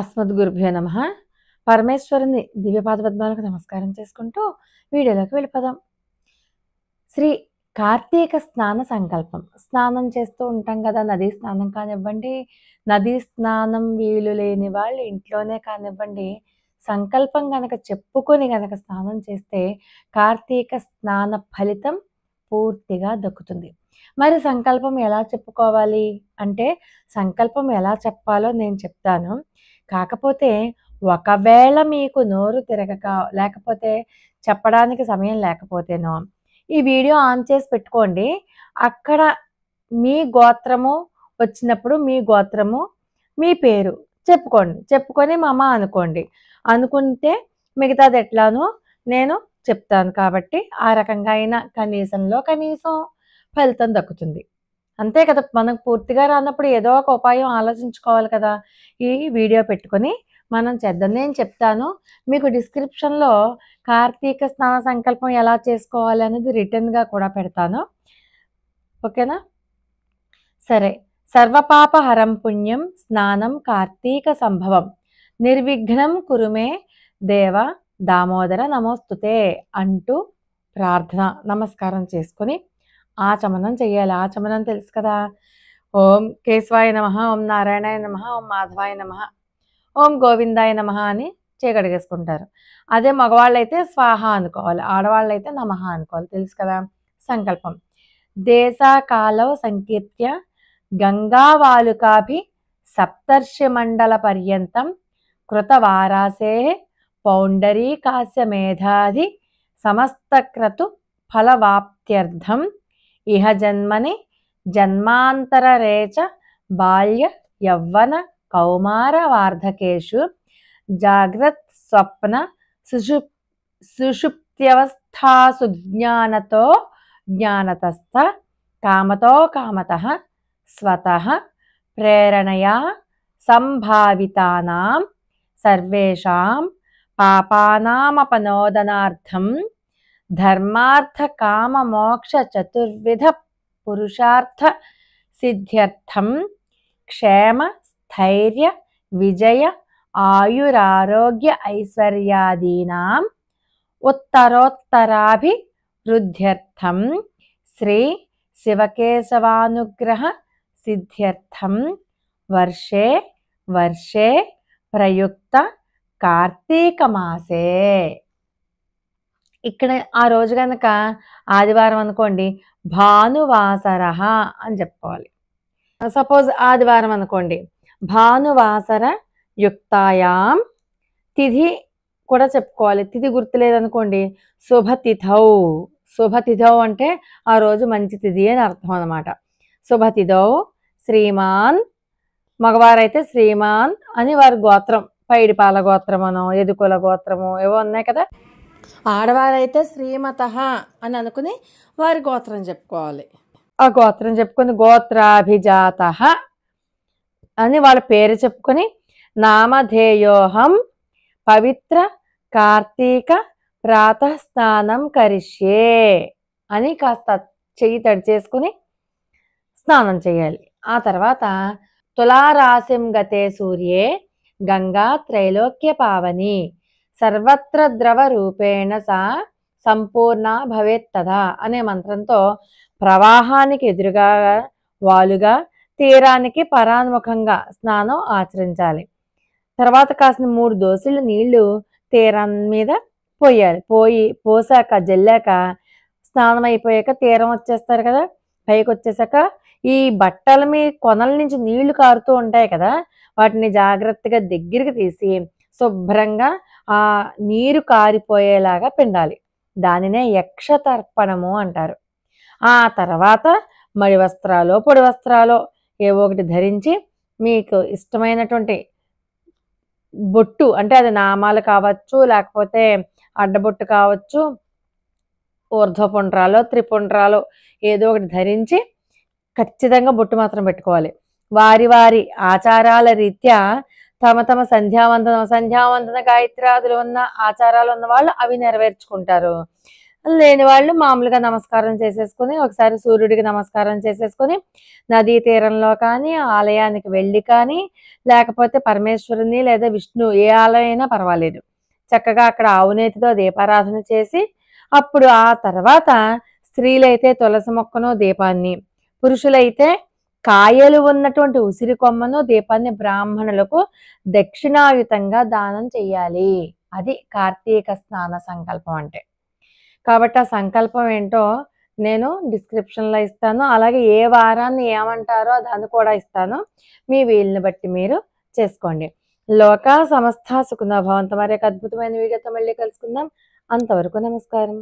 అస్మద్గురుభ్యో నమ పరమేశ్వరుని దివ్యపాద పద్మాలకు నమస్కారం చేసుకుంటూ వీడియోలోకి వెళ్ళిపోదాం శ్రీ కార్తీక స్నాన సంకల్పం స్నానం చేస్తూ ఉంటాం కదా నదీ స్నానం కానివ్వండి నదీ స్నానం వీలు లేని వాళ్ళు ఇంట్లోనే కానివ్వండి సంకల్పం కనుక చెప్పుకొని కనుక స్నానం చేస్తే కార్తీక స్నాన ఫలితం పూర్తిగా దక్కుతుంది మరి సంకల్పం ఎలా చెప్పుకోవాలి అంటే సంకల్పం ఎలా చెప్పాలో నేను చెప్తాను కాకపోతే ఒకవేళ మీకు నోరు తిరగక లేకపోతే చెప్పడానికి సమయం లేకపోతేనో ఈ వీడియో ఆన్ చేసి పెట్టుకోండి అక్కడ మీ గోత్రము వచ్చినప్పుడు మీ గోత్రము మీ పేరు చెప్పుకోండి చెప్పుకొని మా అనుకోండి అనుకుంటే మిగతాది ఎట్లానో నేను చెప్తాను కాబట్టి ఆ రకంగా అయినా కనీసంలో కనీసం ఫలితం దక్కుతుంది అంతే కదా మనకు పూర్తిగా రానప్పుడు ఏదో ఒక ఉపాయం ఆలోచించుకోవాలి కదా ఈ వీడియో పెట్టుకొని మనం చేద్దాం నేను చెప్తాను మీకు డిస్క్రిప్షన్లో కార్తీక స్నాన సంకల్పం ఎలా చేసుకోవాలి అనేది రిటర్న్గా కూడా పెడతాను ఓకేనా సరే సర్వపాప హరం పుణ్యం స్నానం కార్తీక సంభవం నిర్విఘ్నం కురుమే దేవ దామోదర నమోస్తుతే అంటూ ప్రార్థన నమస్కారం చేసుకొని ఆచమనం చేయాలి ఆచమనం తెలుసు కదా ఓం కేశవాయ నమ ఓం నారాయణాయ నమ ఓం మాధవాయ నమ ఓం గోవిందాయ నమ అని చేకడిగేసుకుంటారు అదే మగవాళ్ళైతే స్వాహ అనుకోవాలి ఆడవాళ్ళైతే నమహ అనుకోవాలి తెలుసు కదా సంకల్పం దేశాకాలవ సంకీర్త్య గంగావాలుకాభి సప్తర్షి మండల పర్యంతం కృతవారాసే పౌండరీకాస్య మేధాది సమస్తక్రతు ఫలవాప్త్యర్థం ఇహ జన్మని జన్మాంతరరేచ బాల్య యవ్వన కౌమార వార్ధకేషు జాగ్రత్ స్వప్న సుషు సుషుప్త్యవస్థాసు జ్ఞానతో జ్ఞానతస్థ కామతో కామత స్వత ప్రేరణయా సంభావితానాం సర్వేషాం పాపానామపనోదనార్థం धर्मार्थ काम मोक्ष चतुर्विध पुरुषार्थ सिद्ध्यर्थम क्षेम स्थैर्य विजय आयुरारोग्य ऐश्वर्यादीनां उत्तरोत्तराभिवृद्ध्यर्थं श्री शिवकेशवानुग्रह सिद्ध्यर्थम वर्षे वर्षे प्रयुक्त कार्तीकमासे ఇక్కడ ఆ రోజు కనుక ఆదివారం అనుకోండి భానువాసరహ అని చెప్పుకోవాలి సపోజ్ ఆదివారం అనుకోండి భానువాసర యుక్తాయాం తిథి కూడా చెప్పుకోవాలి తిథి గుర్తులేదనుకోండి శుభతిథౌ శుభతిథౌ అంటే ఆ రోజు మంచి తిథి అని అర్థం అనమాట శుభతిథౌ శ్రీమాన్ మగవారైతే శ్రీమాన్ అని వారి గోత్రం పైడిపాల గోత్రమనో ఎదుకుల గోత్రము ఏవో ఉన్నాయి కదా ఆడవారైతే శ్రీమత అని అనుకుని వారి గోత్రం చెప్పుకోవాలి ఆ గోత్రం చెప్పుకొని గోత్రాభిజాత అని వాళ్ళ పేరు చెప్పుకొని నామధేయోహం పవిత్ర కార్తీక ప్రాతస్నానం కరిష్యే అని కాస్త చెయ్యి తడి చేసుకుని స్నానం చేయాలి ఆ తర్వాత తులారాశిం గతే సూర్యే గంగా త్రైలోక్య పావని సర్వత్ర ద్రవ రూపేణ సా సంపూర్ణ భవేత్తదా అనే మంత్రంతో ప్రవాహానికి ఎదురుగా వాలుగా తీరానికి పరాన్ముఖంగా స్నానం ఆచరించాలి తర్వాత కాసిన మూడు దోశలు నీళ్లు తీరం మీద పోయాలి పోయి పోసాక జల్లాక స్నానం అయిపోయాక తీరం వచ్చేస్తారు కదా పైకి వచ్చేసాక ఈ బట్టల మీ కొనల నుంచి నీళ్లు కారుతూ ఉంటాయి కదా వాటిని జాగ్రత్తగా దగ్గరికి తీసి శుభ్రంగా ఆ నీరు కారిపోయేలాగా పిండాలి దానినే యక్షతర్పణము అంటారు ఆ తర్వాత మరి వస్త్రాలు పొడి వస్త్రాలు ఏవో ఒకటి ధరించి మీకు ఇష్టమైనటువంటి బొట్టు అంటే అది నామాలు కావచ్చు లేకపోతే అడ్డబొట్టు కావచ్చు ఊర్ధ్వపుండ్రాలో త్రిపుండ్రాలో ఏదో ఒకటి ధరించి ఖచ్చితంగా బొట్టు మాత్రం పెట్టుకోవాలి వారి వారి ఆచారాల రీత్యా తమ తమ సంధ్యావందన సంధ్యావందన గాయత్రాదులు ఉన్న ఆచారాలు ఉన్న వాళ్ళు అవి నెరవేర్చుకుంటారు లేని వాళ్ళు మామూలుగా నమస్కారం చేసేసుకుని ఒకసారి సూర్యుడికి నమస్కారం చేసేసుకుని నదీ తీరంలో కానీ ఆలయానికి వెళ్ళి కానీ లేకపోతే పరమేశ్వరుని లేదా విష్ణు ఏ ఆలయం అయినా పర్వాలేదు చక్కగా అక్కడ ఆవునేతితో దీపారాధన చేసి అప్పుడు ఆ తర్వాత స్త్రీలైతే తులసి మొక్కను దీపాన్ని పురుషులైతే కాయలు ఉన్నటువంటి ఉసిరి కొమ్మను దీపాన్ని బ్రాహ్మణులకు దక్షిణాయుతంగా దానం చేయాలి అది కార్తీక స్నాన సంకల్పం అంటే కాబట్టి ఆ సంకల్పం ఏంటో నేను డిస్క్రిప్షన్లో ఇస్తాను అలాగే ఏ వారాన్ని ఏమంటారో దాన్ని కూడా ఇస్తాను మీ వీలుని బట్టి మీరు చేసుకోండి లోక సమస్త సుఖనభవంతం మరి అద్భుతమైన వీడియోతో మళ్ళీ కలుసుకుందాం అంతవరకు నమస్కారం